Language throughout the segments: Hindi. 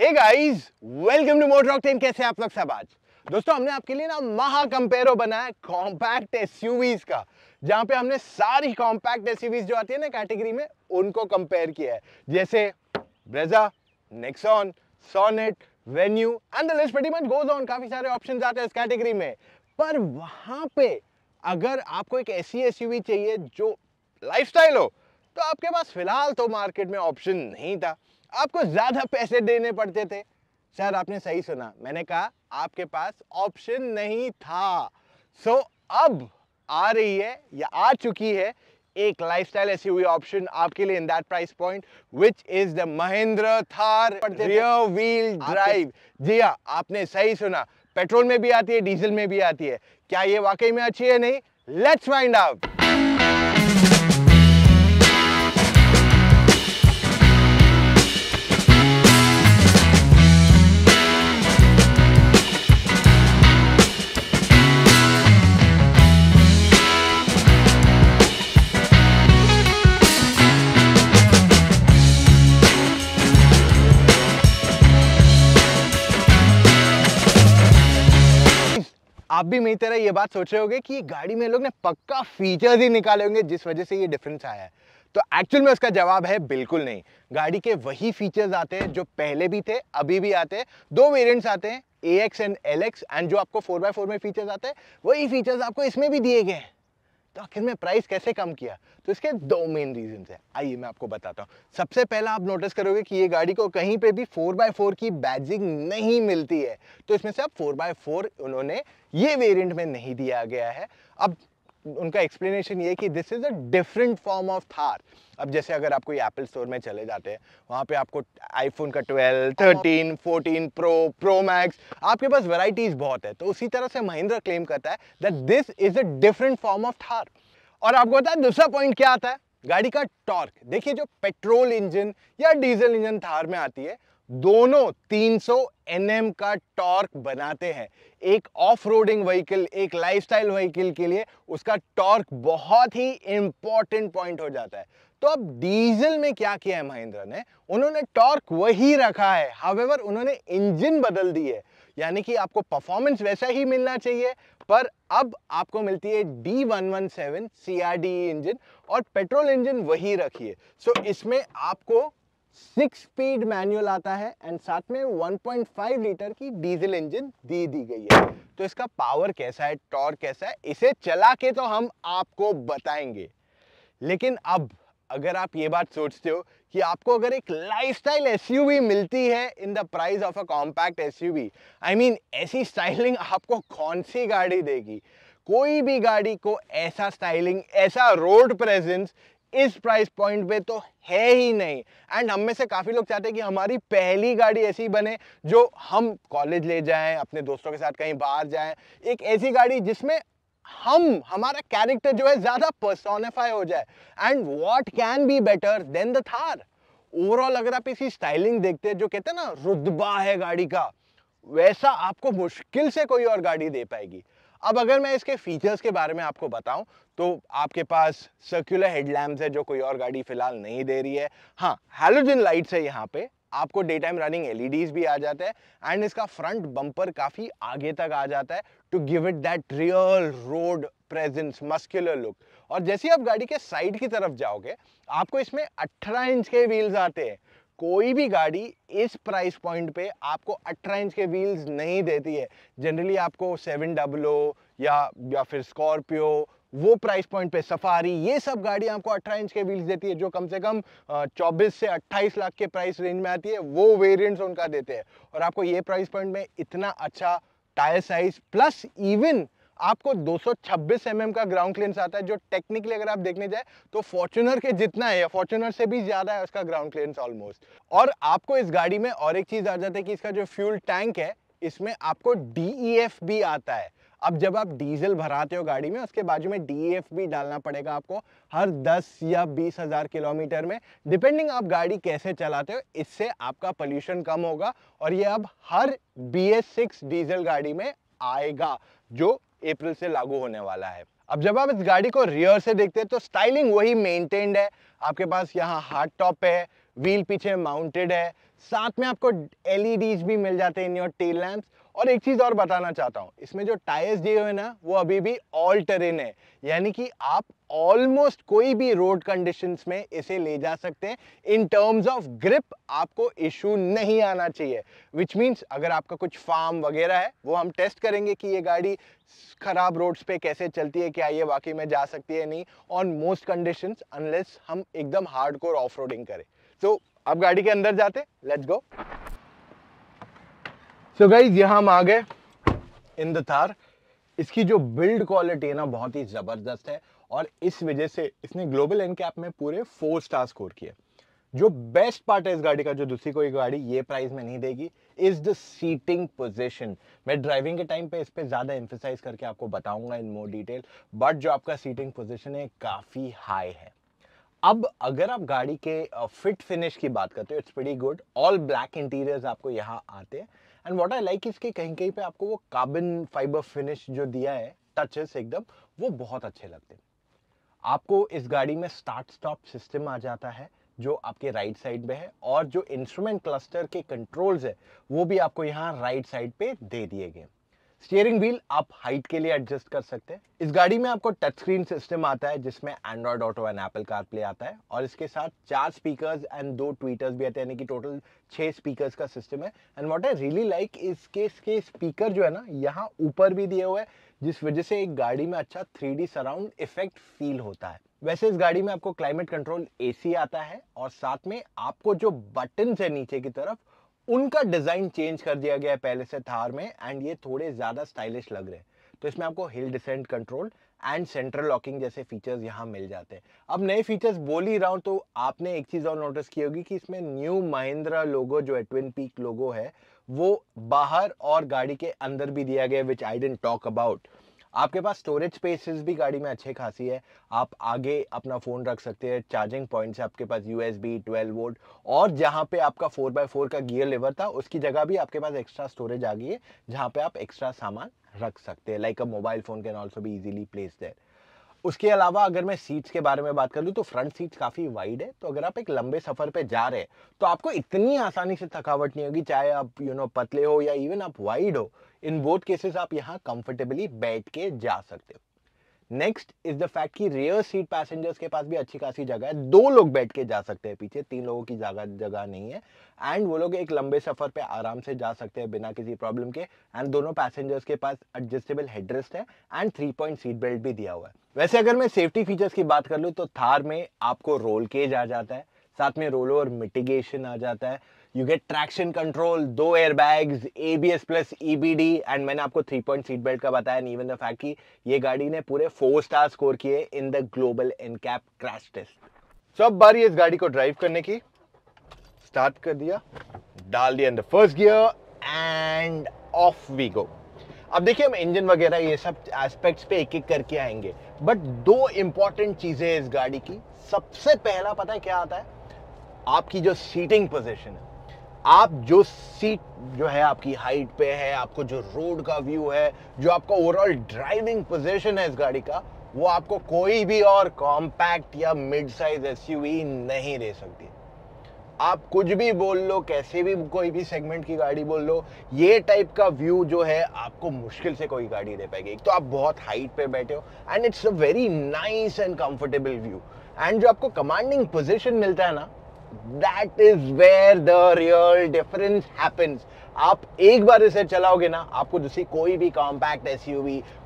हे गाइस वेलकम टू कैसे आप लोग सब आज दोस्तों हमने आपके लिए ना महा कंपेरो बनाया कॉम्पैक्ट एसयूवीज का जहां पे हमने सारी कॉम्पैक्ट एसयूवीज जो आती है ना कैटेगरी में उनको कंपेयर किया है जैसे Brezza Nexon Sonet Venue and the list pretty much goes on काफी सारे ऑप्शंस आते हैं इस कैटेगरी में पर वहां पे अगर आपको एक ऐसी एसयूवी चाहिए जो लाइफस्टाइल हो तो आपके पास फिलहाल तो मार्केट में ऑप्शन नहीं था आपको ज़्यादा पैसे देने पड़ते थे सर आपने सही सुना मैंने कहा आपके पास ऑप्शन नहीं था सो so, अब आ रही है या आ चुकी है एक लाइफस्टाइल ऐसी हुई ऑप्शन आपके लिए in that price point which is the Mahindra Thar rear wheel drive जी हाँ आपने सही सुना पेट्रोल में भी आती है डीजल में भी आती है क्या ये वाकई में अच्छी है नहीं लेट्स फाइंड आउट भी मेरी तरह ये बात सोच रहे होंगे कि ये गाड़ी में लोग ने पक्का फीचर्स ही निकाले होंगे जिस वजह से ये डिफरेंस आया है तो एक्चुअल में उसका जवाब है बिल्कुल नहीं गाड़ी के वही फीचर्स आते हैं जो पहले भी थे अभी भी आते हैं दो वेरिएंट्स आते हैं A X and L X and जो आपको फोर बाय फोर में फीचर्स आते हैं वही फीचर्स आपको इसमें भी दिए गए हैं तो आखिर में प्राइस कैसे कम किया तो इसके दो मेन रीजन है आइए मैं आपको बताता हूँ सबसे पहला आप नोटिस करोगे कि ये गाड़ी को कहीं पे भी 4x4 की बैजिंग नहीं मिलती है तो इसमें से अब 4x4 उन्होंने ये वेरिएंट में नहीं दिया गया है अब उनका एक्सप्लेनेशन ये कि this is a different form of Thar अब जैसे अगर आप कोई एप्पल स्टोर में चले जाते हैं वहाँ पे आपको आईफोन का 12, 13, 14 प्रो प्रो मैक्स आपके पास वेराइटीज़ बहुत है तो उसी तरह से महिंद्रा क्लेम करता है that this is a different form of Thar और आपको पता है दूसरा पॉइंट क्या आता है गाड़ी का टॉर्क देखिए जो पेट्रोल इंजन या डीजल इंजन थार में आती है दोनों 300 सौ एन का टॉर्क बनाते हैं एक ऑफ रोडिंग व्हीकल एक लाइफस्टाइल व्हीकल के लिए उसका टॉर्क बहुत ही इंपॉर्टेंट पॉइंट हो जाता है तो अब डीजल में क्या किया है महिंद्रा ने उन्होंने टॉर्क वही रखा है हावेवर उन्होंने इंजन बदल दी है यानी कि आपको परफॉर्मेंस वैसा ही मिलना चाहिए पर अब आपको मिलती है D one one seven C engine और पेट्रोल इंजन वही रखिए सो इसमें आपको सिक्स स्पीड मैनुअल आता है एंड साथ में 1.5 लीटर की डीजल इंजन दी दी गई है तो इसका पावर कैसा है टॉर्क कैसा है इसे चला के तो हम आपको बताएंगे लेकिन अब अगर आप ये बात सोचते हो कि आपको अगर एक लाइफस्टाइल एसयूवी मिलती है in the price of a compact SUV I mean ऐसी स्टाइलिंग आपको कौन सी गाड़ी देगी कोई भी गाड़ी को ऐसा स्टाइलिंग ऐसा रोड प्रेजेंस इस प्राइस पॉइंट पे तो है ही नहीं एंड हम में से काफ़ी लोग चाहते हैं कि हमारी पहली गाड़ी ऐसी बने जो हम कॉलेज ले जाएं अपने दोस्तों के साथ कहीं बाहर जाएं एक ऐसी गाड़ी जिसमें हम हमारा कैरेक्टर जो है ज़्यादा पर्सोनिफाई हो जाए and what can be better than the Thar overall अगर आप इसी स्टाइलिंग देखते जो कहते हैं ना रुतबा है गाड़ी का वैसा आपको मुश्किल से कोई और गाड़ी दे पाएगी अब अगर मैं इसके फीचर्स के बारे में आपको बताऊं तो आपके पास सर्कुलर हेडलैम्प्स है जो कोई और गाड़ी फिलहाल नहीं दे रही है हाँ हेलोजिन लाइट्स है यहाँ पे आपको डे टाइम रनिंग एलईडीज भी आ जाता है एंड इसका फ्रंट बम्पर काफ़ी आगे तक आ जाता है to give it that real road presence muscular look और जैसे आप गाड़ी के साइड की तरफ जाओगे आपको इसमें 18 इंच के व्हील्स आते हैं कोई भी गाड़ी इस प्राइस पॉइंट पे आपको अठारह इंच के व्हील्स नहीं देती है जनरली आपको सेवन डबल या या फिर स्कॉर्पियो वो प्राइस पॉइंट पे सफारी ये सब गाड़ी आपको 18 इंच के व्हील्स देती है जो कम से कम 24 से 28 लाख के प्राइस रेंज में आती है वो वेरियंट्स उनका देते हैं और आपको ये प्राइस पॉइंट में इतना अच्छा टायर साइज प्लस इवन आपको 226 सौ mm का ग्राउंड क्लियरेंस आता है जो टेक्निकली अगर आप देखने जाए तो फॉर्चुनर के जितना है फॉर्चुनर से भी ज़्यादा है उसका ग्राउंड क्लियरेंस ऑलमोस्ट और आपको इस गाड़ी में और एक चीज़ आ जाता है कि इसका जो फ्यूल टैंक है इसमें आपको डी भी e आता है अब जब आप डीजल भराते हो गाड़ी में उसके बाजू में डी भी e डालना पड़ेगा आपको हर 10 या बीस हज़ार किलोमीटर में डिपेंडिंग आप गाड़ी कैसे चलाते हो इससे आपका पोल्यूशन कम होगा और ये अब हर बी डीजल गाड़ी में आएगा जो अप्रैल से लागू होने वाला है अब जब आप इस गाड़ी को रियर से देखते हैं तो स्टाइलिंग वही मेंटेन्ड है आपके पास यहाँ हार्ड टॉप है व्हील पीछे माउंटेड है साथ में आपको एलईडीज e भी मिल जाते हैं इन योर टेल लैम्प्स और एक चीज़ और बताना चाहता हूँ इसमें जो टायर्स दिए हुए ना वो अभी भी ऑल टेरेन है यानी कि आप ऑलमोस्ट कोई भी रोड कंडीशंस में इसे ले जा सकते हैं इन टर्म्स ऑफ ग्रिप आपको इशू नहीं आना चाहिए विच मीन्स अगर आपका कुछ फार्म वगैरह है वो हम टेस्ट करेंगे कि ये गाड़ी ख़राब रोड्स पे कैसे चलती है क्या ये वाकई में जा सकती है नहीं ऑन मोस्ट कंडीशंस अनलेस हम एकदम हार्ड कोर ऑफ करें तो अब गाड़ी के अंदर जाते लेट्स गो सो गाइज यहाँ हम आ गए इन द थार इसकी जो बिल्ड क्वालिटी है ना बहुत ही ज़बरदस्त है और इस वजह से इसने ग्लोबल एंड कैप में पूरे फोर स्टार स्कोर किए जो बेस्ट पार्ट है इस गाड़ी का जो दूसरी कोई गाड़ी ये प्राइस में नहीं देगी इज द सीटिंग पोजीशन मैं ड्राइविंग के टाइम पे इस पर ज़्यादा एम्फोसाइज करके आपको बताऊंगा इन मोर डिटेल बट जो आपका सीटिंग पोजीशन है काफ़ी हाई है अब अगर आप गाड़ी के फिट फिनिश की बात करते हो it's very good all black interiors आपको यहाँ आते हैं एंड व्हाट आई लाइक इसके कहीं कहीं पे आपको वो कार्बन फाइबर फिनिश जो दिया है टचेस एकदम वो बहुत अच्छे लगते हैं आपको इस गाड़ी में स्टार्ट स्टॉप सिस्टम आ जाता है जो आपके राइट साइड में है और जो इंस्ट्रूमेंट क्लस्टर के कंट्रोल्स है वो भी आपको यहाँ राइट साइड पे दे दिए गए स्टीयरिंग व्हील आप हाइट के लिए एडजस्ट कर सकते हैं इस गाड़ी में आपको टच स्क्रीन सिस्टम आता है जिसमें Android Auto and Apple CarPlay आता है और इसके साथ चार स्पीकर्स एंड दो ट्वीटर्स भी आते हैं यानी कि टोटल छः स्पीकर्स का सिस्टम है and what I really like इसके इसके स्पीकर जो है ना यहाँ ऊपर भी दिए हुए हैं जिस वजह से एक गाड़ी में अच्छा थ्री सराउंड इफेक्ट फील होता है वैसे इस गाड़ी में आपको क्लाइमेट कंट्रोल एसी आता है और साथ में आपको जो बटन्स है नीचे की तरफ उनका डिज़ाइन चेंज कर दिया गया है पहले से थार में एंड ये थोड़े ज़्यादा स्टाइलिश लग रहे हैं तो इसमें आपको hill descent control and central locking जैसे फीचर्स यहाँ मिल जाते हैं अब नए फीचर्स बोल ही रहा हूँ तो आपने एक चीज़ और नोटिस की होगी कि इसमें न्यू महिंद्रा लोगो जो है ट्विन पीक लोगो है वो बाहर और गाड़ी के अंदर भी दिया गया which I didn't talk about आपके पास स्टोरेज स्पेसेस भी गाड़ी में अच्छे खासी है आप आगे अपना फ़ोन रख सकते हैं चार्जिंग पॉइंट्स है आपके पास U S B twelve volt और जहाँ पे आपका फोर बाय फोर का गियर लेवर था उसकी जगह भी आपके पास एक्स्ट्रा स्टोरेज आ गई है जहाँ पे आप एक्स्ट्रा सामान रख सकते हैं like a mobile phone can also भी ईजिली प्लेस देर उसके अलावा अगर मैं सीट्स के बारे में बात कर लूँ तो फ्रंट सीट्स काफ़ी वाइड है तो अगर आप एक लंबे सफ़र पे जा रहे हैं तो आपको इतनी आसानी से थकावट नहीं होगी चाहे आप यू you नो know, पतले हो या इवन आप वाइड हो इन बोथ केसेस आप यहाँ कंफर्टेबली बैठ के जा सकते हो नेक्स्ट इज द फैक्ट कि रेयर सीट पैसेंजर्स के पास भी अच्छी खासी जगह है दो लोग बैठ के जा सकते हैं पीछे तीन लोगों की जगह जगह नहीं है एंड वो लोग एक लंबे सफर पे आराम से जा सकते हैं बिना किसी प्रॉब्लम के एंड दोनों पैसेंजर्स के पास एडजस्टेबल हेडरेस्ट है and three point seat belt भी दिया हुआ है वैसे अगर मैं सेफ्टी फीचर्स की बात कर लूँ तो थार में आपको रोल केज आ जाता है साथ में रोल ओवर मिटिगेशन आ जाता है यू गेट ट्रैक्शन कंट्रोल दो airbag ABS plus E B D and मैंने आपको थ्री पॉइंट सीट बेल्ट का बताया इवन द फैक्ट कि ये गाड़ी ने पूरे फोर स्टार स्कोर किए in the global NCAP crash test so अब बारी इस गाड़ी को ड्राइव करने की स्टार्ट कर दिया डाल दिया in the first gear and off we go अब देखिए हम इंजन वगैरह ये सब एस्पेक्ट्स पे एक एक करके आएंगे बट दो इंपॉर्टेंट चीज़ें इस गाड़ी की सबसे पहला पता है क्या आता है आपकी जो सीटिंग पोजीशन है आप जो सीट जो है आपकी हाइट पे है आपको जो रोड का व्यू है जो आपका ओवरऑल ड्राइविंग पोजीशन है इस गाड़ी का वो आपको कोई भी और कॉम्पैक्ट या मिड साइज एस नहीं दे सकती आप कुछ भी बोल लो कैसे भी कोई भी सेगमेंट की गाड़ी बोल लो ये टाइप का व्यू जो है आपको मुश्किल से कोई गाड़ी दे पाएगी एक तो आप बहुत हाइट पे बैठे हो and it's a very nice and comfortable view and जो आपको कमांडिंग पोजीशन मिलता है ना that is where the real difference happens आप एक बार इसे चलाओगे ना आपको दूसरी कोई भी कॉम्पैक्ट एस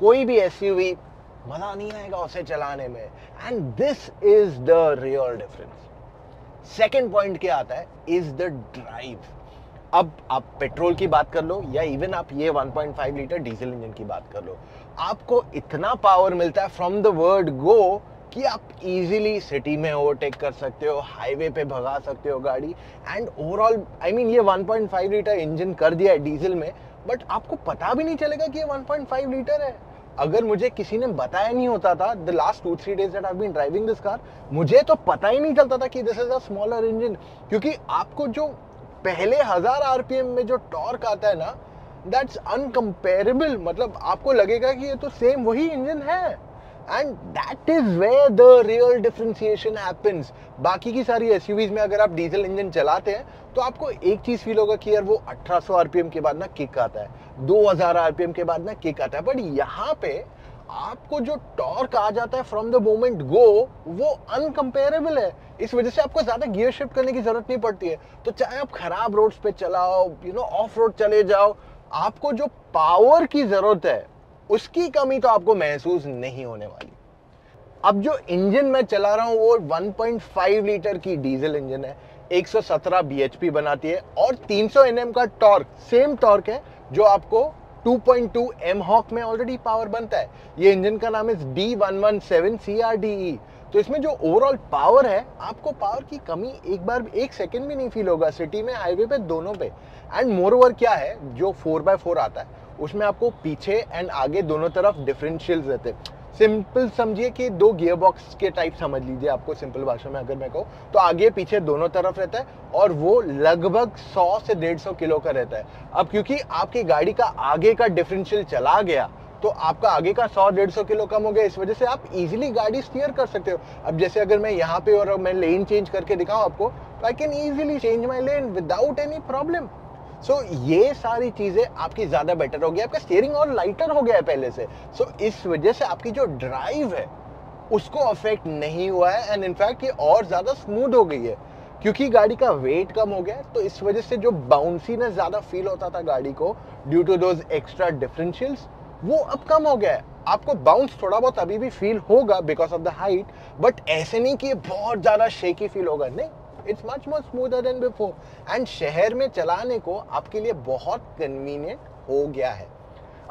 कोई भी एस मज़ा नहीं आएगा उसे चलाने में and this is the real difference second point क्या आता है इज द ड्राइव अब आप पेट्रोल की बात कर लो या इवन आप ये 1.5 लीटर डीजल इंजन की बात कर लो आपको इतना पावर मिलता है फ्रॉम द वर्ड गो कि आप इजीली सिटी में ओवरटेक कर सकते हो हाईवे पे भगा सकते हो गाड़ी एंड ओवरऑल आई मीन ये 1.5 लीटर इंजन कर दिया है डीजल में बट आपको पता भी नहीं चलेगा कि ये 1.5 लीटर है अगर मुझे किसी ने बताया नहीं होता था the last two three days that I been driving this car मुझे तो पता ही नहीं चलता था कि this is a smaller engine क्योंकि आपको जो पहले हजार आर में जो टॉर्क आता है ना दैट्स अनकम्पेरेबल मतलब आपको लगेगा कि ये तो सेम वही इंजन है and that is way the real differentiation happens बाकी की सारी एस में अगर आप डीजल इंजन चलाते हैं तो आपको एक चीज़ फील होगा कि यार वो 1800 आरपीएम के बाद ना किक आता है 2000 आरपीएम के बाद ना किक आता है बट यहाँ पे आपको जो टॉर्क आ जाता है फ्रॉम द मोमेंट गो वो अनकम्पेरेबल है इस वजह से आपको ज़्यादा गियर शिफ्ट करने की ज़रूरत नहीं पड़ती है तो चाहे आप ख़राब रोड्स पे चलाओ यू नो ऑफ रोड चले जाओ आपको जो पावर की ज़रूरत है उसकी कमी तो आपको महसूस नहीं होने वाली अब जो इंजन मैं चला रहा हूँ वो 1.5 लीटर की डीजल इंजन है 117 bhp बनाती है और 300 nm का टॉर्क सेम टॉर्क है जो आपको 2.2 एम हॉक में ऑलरेडी पावर बनता है ये इंजन का नाम is D one one seven C R D E तो इसमें जो ओवरऑल पावर है आपको पावर की कमी एक बार एक सेकेंड भी नहीं फील होगा सिटी में हाईवे पे दोनों पे एंड मोर ओवर क्या है जो फोर बाय फोर आता है उसमें आपको पीछे एंड आगे दोनों तरफ डिफरेंशियल रहते हैं सिंपल समझिए कि दो गियर बॉक्स के टाइप समझ लीजिए आपको सिंपल भाषा में अगर मैं कहूँ तो आगे पीछे दोनों तरफ रहता है और वो लगभग 100 से 150 किलो का रहता है अब क्योंकि आपकी गाड़ी का आगे का डिफरेंशियल चला गया तो आपका आगे का 100 150 किलो कम हो गया इस वजह से आप इजीली गाड़ी स्टीयर कर सकते हो अब जैसे अगर मैं यहाँ पे और मैं लेन चेंज करके दिखाऊँ आपको तो I can easily change my lane without any problem so so, ये सारी चीज़ें आपकी ज़्यादा बेटर हो गई आपका स्टेयरिंग और लाइटर हो गया है पहले से सो so, इस वजह से आपकी जो ड्राइव है उसको अफेक्ट नहीं हुआ है एंड इनफैक्ट ये और ज़्यादा स्मूथ हो गई है क्योंकि गाड़ी का वेट कम हो गया तो इस वजह से जो बाउंसीनेस ज़्यादा फील होता था गाड़ी को due to those extra differentials वो अब कम हो गया है आपको बाउंस थोड़ा बहुत अभी भी फील होगा because of the height but ऐसे नहीं कि ये बहुत ज़्यादा शेकी फील होगा नहीं it's much more smoother than before and शहर में चलाने को आपके लिए बहुत कन्वीनियंट हो गया है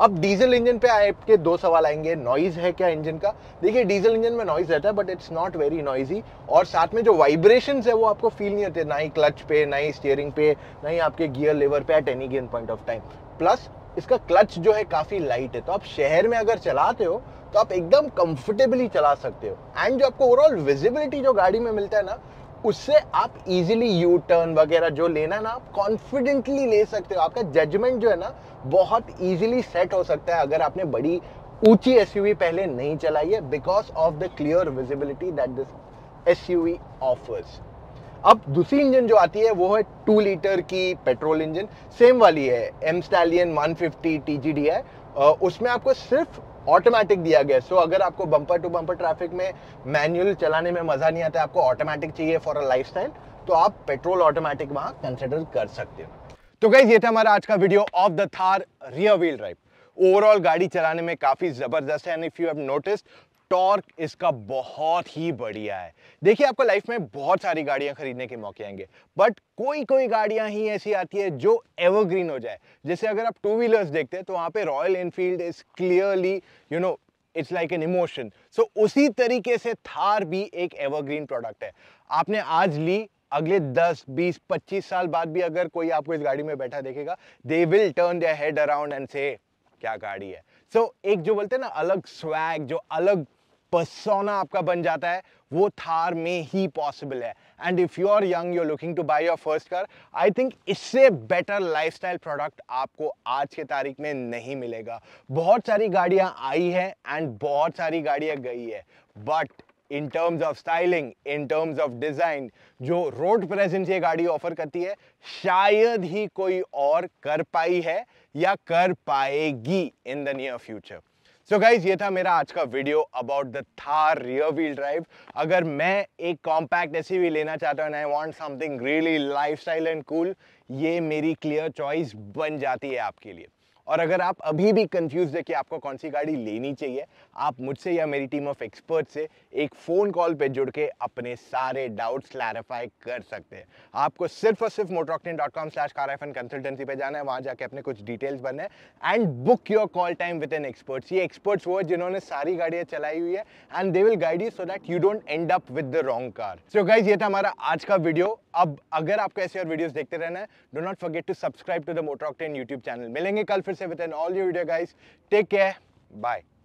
अब डीजल इंजन पे आपके दो सवाल आएंगे नॉइज है क्या इंजन का देखिए डीजल इंजन में नॉइज रहता है but it's not very noisy और साथ में जो वाइब्रेशन है वो आपको फील नहीं होते ना ही क्लच पे ना ही स्टीयरिंग पे ना ही आपके गियर लेवर पे at any given point of time plus इसका क्लच जो है काफ़ी लाइट है तो आप शहर में अगर चलाते हो तो आप एकदम कंफर्टेबली चला सकते हो एंड जो आपको ओवरऑल विजिबिलिटी जो गाड़ी में मिलता है ना उससे आप इजीली यू टर्न वगैरह जो लेना ना आप कॉन्फिडेंटली ले सकते हो आपका जजमेंट जो है ना बहुत इजीली सेट हो सकता है अगर आपने बड़ी ऊंची एस पहले नहीं चलाई है because of the clear visibility that this S offers अब दूसरी इंजन जो आती है वो है टू लीटर की पेट्रोल इंजन सेम वाली है एम स्टैलियन 150 फिफ्टी है उसमें आपको सिर्फ ऑटोमेटिक दिया गया सो so, अगर आपको बम्पर टू बम्पर ट्रैफिक में मैनुअल चलाने में मज़ा नहीं आता आपको ऑटोमेटिक चाहिए फॉर अ लाइफ तो आप पेट्रोल ऑटोमेटिक वहां कंसिडर कर सकते हो तो गाइज ये था हमारा आज का video of the Thar rear wheel drive overall गाड़ी चलाने में काफ़ी ज़बरदस्त है and if you have notice torque इसका बहुत ही बढ़िया है देखिए आपको लाइफ में बहुत सारी गाड़ियां खरीदने के मौके आएंगे बट कोई कोई गाड़ियां ही ऐसी आती है जो एवरग्रीन हो जाए जैसे अगर आप टू व्हीलर्स देखते हैं तो वहां पे Royal Enfield is clearly you know it's like an emotion so उसी तरीके से थार भी एक एवरग्रीन प्रोडक्ट है आपने आज ली अगले 10, 20, 25 साल बाद भी अगर कोई आपको इस गाड़ी में बैठा देखेगा they will turn head around and say क्या गाड़ी है सो so, एक जो बोलते हैं ना अलग स्वैग जो अलग persona आपका बन जाता है वो थार में ही पॉसिबल है and if you are young you looking to buy your first car I think इससे बेटर लाइफस्टाइल प्रोडक्ट आपको आज के तारीख में नहीं मिलेगा बहुत सारी गाड़ियाँ आई है एंड बहुत सारी गाड़ियाँ गई है but in terms of styling in terms of design जो रोड प्रेजेंस ये गाड़ी ऑफर करती है शायद ही कोई और कर पाई है या कर पाएगी in the near future so so guys ये था मेरा आज का video about the Thar rear wheel drive अगर मैं एक कॉम्पैक्ट भी लेना चाहता हूँ I want something really lifestyle and cool ये मेरी क्लियर चॉइस बन जाती है आपके लिए और अगर आप अभी भी कंफ्यूज है कि आपको कौन सी गाड़ी लेनी चाहिए आप मुझसे या मेरी टीम ऑफ एक्सपर्ट से एक फ़ोन कॉल पे जुड़ के अपने सारे डाउट्स क्लैरिफाई कर सकते हैं आपको सिर्फ और सिर्फ MotorOctane dot com slash car F N consultancy पर जाना है वहाँ जाके अपने कुछ डिटेल्स बनने and book your call time with an experts ये एक्सपर्ट्स वो है जिन्होंने सारी गाड़ियाँ चलाई हुई है and they will guide you so that you don't end up with the wrong car so guys ये था हमारा आज का वीडियो अब अगर आपको ऐसे और वीडियोस देखते रहना है do not forget to subscribe to the MotorOctane YouTube channel मिलेंगे कल फिर myself with all your video guys. Take care. Bye.